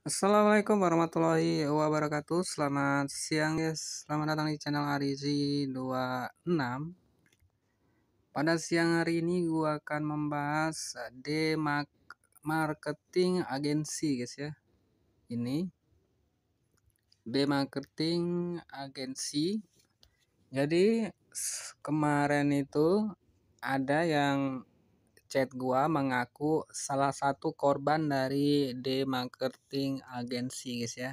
Assalamualaikum warahmatullahi wabarakatuh Selamat siang guys Selamat datang di channel Arizi 26 Pada siang hari ini gue akan membahas demarketing Marketing Agency guys ya Ini Demarketing Agency Jadi kemarin itu ada yang chat gua mengaku salah satu korban dari demarketing agensi, guys ya.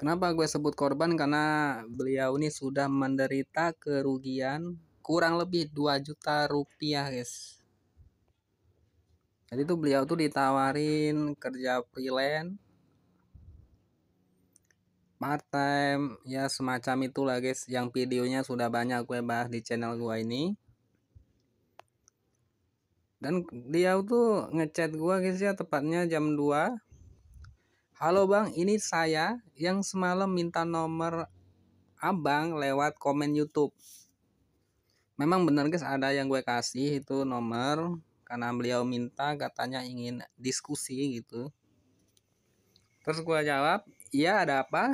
Kenapa gue sebut korban? Karena beliau ini sudah menderita kerugian kurang lebih 2 juta rupiah guys. Jadi tuh beliau tuh ditawarin kerja freelance part time ya semacam itulah guys yang videonya sudah banyak gue bahas di channel gue ini dan dia tuh ngechat gua guys ya tepatnya jam 2 Halo Bang, ini saya yang semalam minta nomor Abang lewat komen YouTube. Memang bener guys ada yang gue kasih itu nomor karena beliau minta katanya ingin diskusi gitu. Terus gue jawab, "Iya, ada apa?"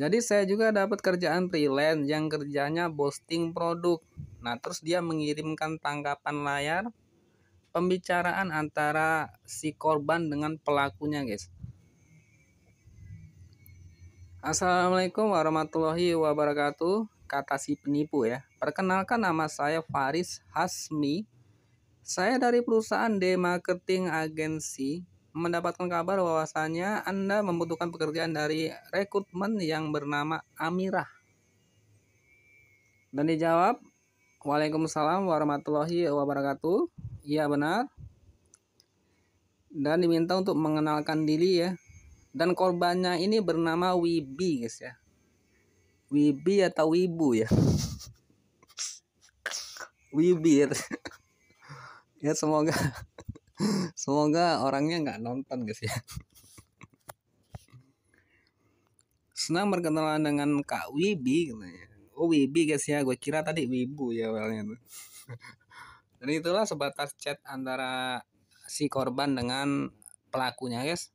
Jadi saya juga dapat kerjaan freelance yang kerjanya posting produk. Nah, terus dia mengirimkan tangkapan layar pembicaraan antara si korban dengan pelakunya, guys. Assalamualaikum warahmatullahi wabarakatuh, kata si penipu ya. Perkenalkan nama saya Faris Hasmi. Saya dari perusahaan D Marketing Agency mendapatkan kabar bahwasanya Anda membutuhkan pekerjaan dari rekrutmen yang bernama Amirah. Dan dijawab, Waalaikumsalam warahmatullahi wabarakatuh. Iya benar. Dan diminta untuk mengenalkan diri ya. Dan korbannya ini bernama Wibi guys ya. Wibi atau Wibu ya. Wibir. Ya. ya semoga semoga orangnya nggak nonton guys ya. Senang berkenalan dengan Kak Wibi katanya. Gitu, oh Wibi guys ya gue kira tadi Wibu ya awalnya tuh dan itulah sebatas chat antara si korban dengan pelakunya guys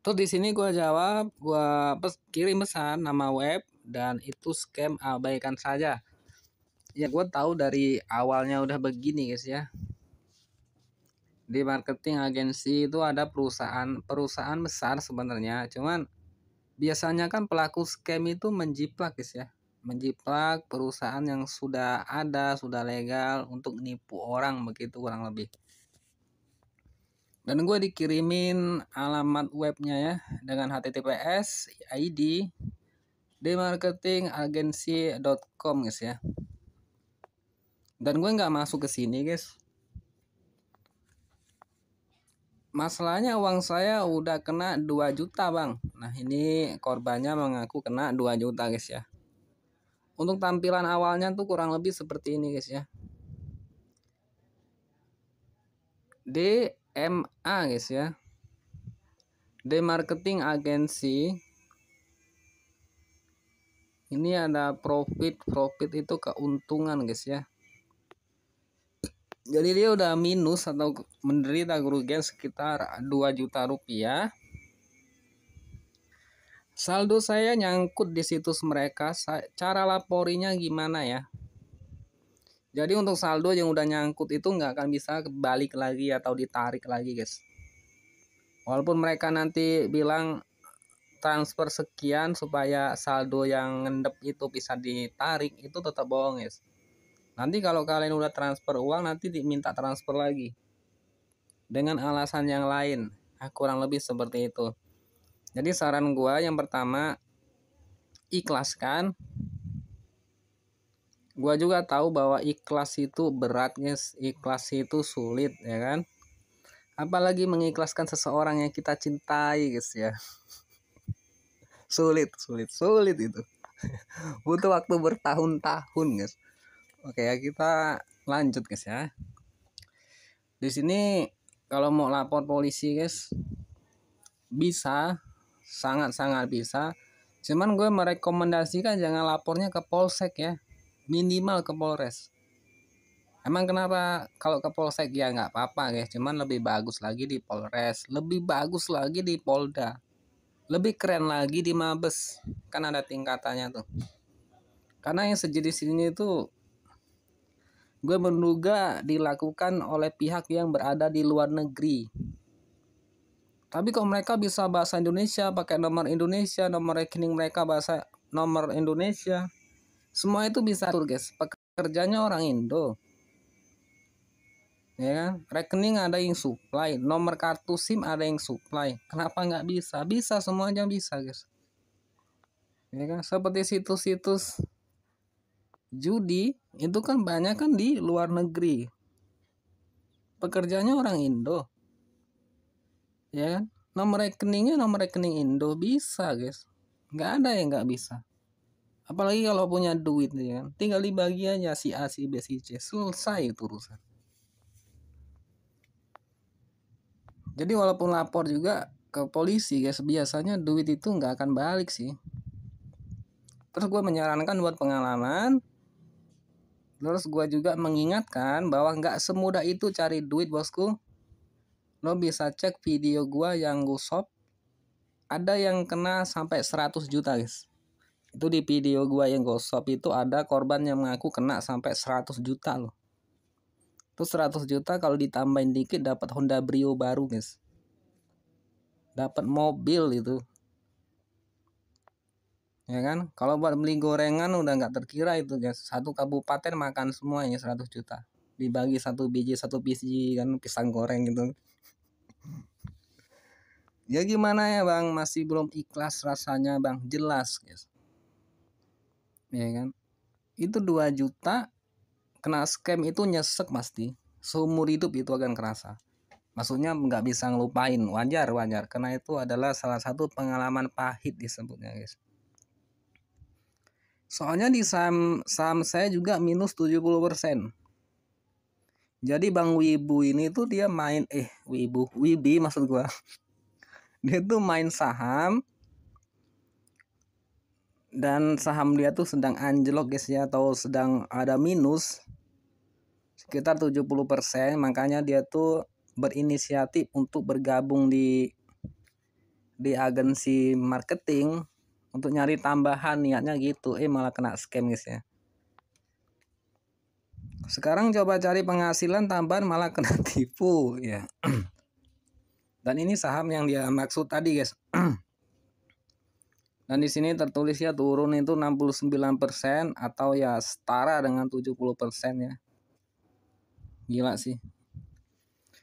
terus di sini gue jawab gue pes kirim pesan nama web dan itu scam abaikan saja ya gue tahu dari awalnya udah begini guys ya di marketing agensi itu ada perusahaan perusahaan besar sebenarnya cuman biasanya kan pelaku scam itu menjiplak guys ya menjiplak perusahaan yang sudah ada, sudah legal untuk nipu orang begitu kurang lebih. Dan gue dikirimin alamat webnya ya dengan https id demarketingagency.com guys ya. Dan gue nggak masuk ke sini guys. Masalahnya uang saya udah kena 2 juta bang. Nah ini korbannya mengaku kena 2 juta guys ya untuk tampilan awalnya tuh kurang lebih seperti ini guys ya DMA guys ya D marketing agency ini ada profit profit itu keuntungan guys ya jadi dia udah minus atau menderita kerugian sekitar 2 juta rupiah Saldo saya nyangkut di situs mereka. Cara laporinya gimana ya? Jadi untuk saldo yang udah nyangkut itu nggak akan bisa balik lagi atau ditarik lagi guys. Walaupun mereka nanti bilang transfer sekian supaya saldo yang ngendep itu bisa ditarik itu tetap bohong guys. Nanti kalau kalian udah transfer uang nanti diminta transfer lagi dengan alasan yang lain. Nah, kurang lebih seperti itu. Jadi saran gua yang pertama ikhlaskan. Gua juga tahu bahwa ikhlas itu berat, guys. Ikhlas itu sulit, ya kan? Apalagi mengikhlaskan seseorang yang kita cintai, guys ya. sulit, sulit, sulit itu. Butuh waktu bertahun-tahun, guys. Oke, ya kita lanjut, guys ya. Di sini kalau mau lapor polisi, guys, bisa sangat-sangat bisa cuman gue merekomendasikan jangan lapornya ke polsek ya minimal ke polres emang kenapa kalau ke polsek ya nggak apa-apa ya, cuman lebih bagus lagi di polres lebih bagus lagi di polda lebih keren lagi di mabes kan ada tingkatannya tuh karena yang sejenis ini tuh gue menduga dilakukan oleh pihak yang berada di luar negeri tapi kalau mereka bisa bahasa Indonesia, pakai nomor Indonesia, nomor rekening mereka bahasa nomor Indonesia. Semua itu bisa atur, guys. Pekerjanya orang Indo. Ya kan? Rekening ada yang supply, nomor kartu SIM ada yang supply. Kenapa nggak bisa? Bisa semuanya bisa, guys. Ya kan? Seperti situs-situs judi itu kan banyak kan di luar negeri. Pekerjanya orang Indo ya kan nomor rekeningnya nomor rekening Indo bisa guys nggak ada yang nggak bisa apalagi kalau punya duit ya kan tinggal dibagi aja si A si B si C selesai itu urusan jadi walaupun lapor juga ke polisi guys biasanya duit itu nggak akan balik sih terus gue menyarankan buat pengalaman terus gue juga mengingatkan bahwa nggak semudah itu cari duit bosku lo bisa cek video gua yang shop ada yang kena sampai 100 juta guys itu di video gua yang shop itu ada korban yang mengaku kena sampai 100 juta loh itu 100 juta kalau ditambahin dikit dapat Honda Brio baru guys dapat mobil itu ya kan kalau buat beli gorengan udah nggak terkira itu guys satu kabupaten makan semuanya 100 juta dibagi satu biji satu biji kan pisang goreng gitu ya gimana ya bang masih belum ikhlas rasanya bang jelas guys ya kan itu 2 juta kena scam itu nyesek pasti seumur hidup itu akan kerasa maksudnya nggak bisa ngelupain wajar wajar karena itu adalah salah satu pengalaman pahit disebutnya guys soalnya di saham saham saya juga minus 70% jadi Bang Wibu ini tuh dia main eh Wibu Wibi maksud gua dia tuh main saham dan saham dia tuh sedang anjlok guys ya atau sedang ada minus sekitar 70% makanya dia tuh berinisiatif untuk bergabung di di agensi marketing untuk nyari tambahan niatnya gitu eh malah kena scam guys ya sekarang coba cari penghasilan tambahan malah kena tipu ya Dan ini saham yang dia maksud tadi, guys. Dan di sini tertulis ya turun itu 69% atau ya setara dengan 70% ya. Gila sih.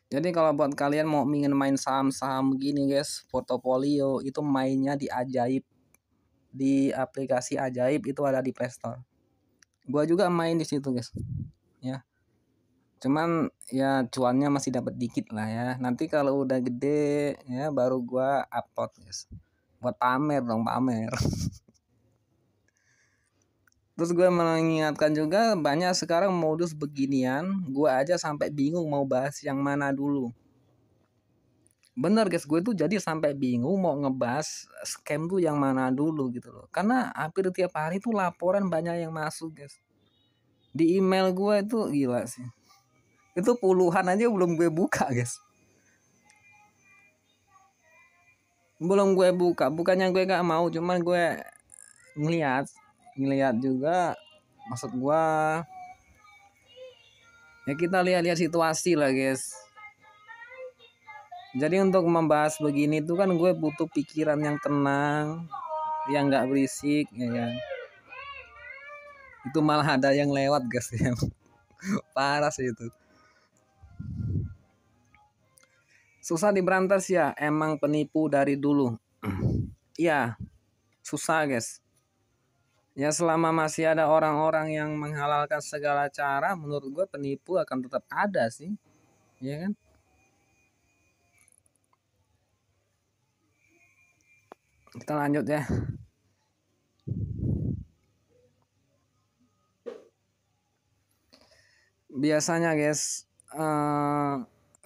Jadi kalau buat kalian mau ingin main saham-saham gini, guys, portofolio itu mainnya di Ajaib. Di aplikasi Ajaib itu ada di Play Store. Gua juga main di situ guys. Ya cuman ya cuannya masih dapat dikit lah ya nanti kalau udah gede ya baru gua upload guys buat pamer dong pamer terus gue mengingatkan juga banyak sekarang modus beginian gue aja sampai bingung mau bahas yang mana dulu bener guys gue tuh jadi sampai bingung mau ngebahas scam tuh yang mana dulu gitu loh karena hampir tiap hari tuh laporan banyak yang masuk guys di email gue itu gila sih itu puluhan aja belum gue buka guys belum gue buka bukannya gue gak mau cuman gue ngeliat ngeliat juga maksud gue ya kita lihat-lihat situasi lah guys jadi untuk membahas begini tuh kan gue butuh pikiran yang tenang yang gak berisik ya kan itu malah ada yang lewat guys yang parah sih itu Susah diberantas ya, emang penipu dari dulu. Iya, susah guys. Ya selama masih ada orang-orang yang menghalalkan segala cara, menurut gue penipu akan tetap ada sih. Iya kan? Kita lanjut ya. Biasanya guys, eh,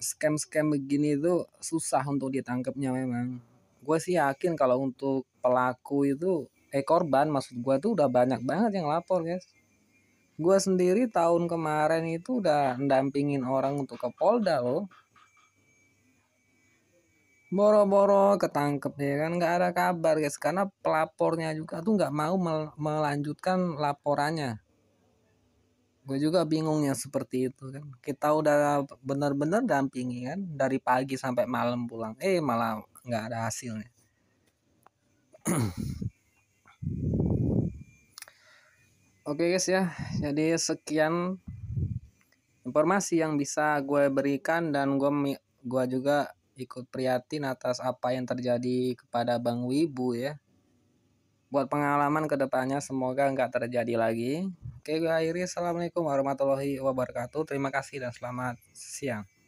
scam-scam begini itu susah untuk ditangkapnya memang. Gue sih yakin kalau untuk pelaku itu eh korban maksud gue tuh udah banyak banget yang lapor guys. Gue sendiri tahun kemarin itu udah ndampingin orang untuk ke Polda loh. Boro-boro ketangkep ya kan nggak ada kabar guys karena pelapornya juga tuh nggak mau melanjutkan laporannya gue juga bingung yang seperti itu kan kita udah benar-benar dampingi kan dari pagi sampai malam pulang eh malah nggak ada hasilnya Oke okay guys ya, jadi sekian informasi yang bisa gue berikan dan gue gue juga ikut prihatin atas apa yang terjadi kepada Bang Wibu ya buat pengalaman kedepannya semoga nggak terjadi lagi. Oke, gue akhiri. Assalamualaikum warahmatullahi wabarakatuh. Terima kasih dan selamat siang.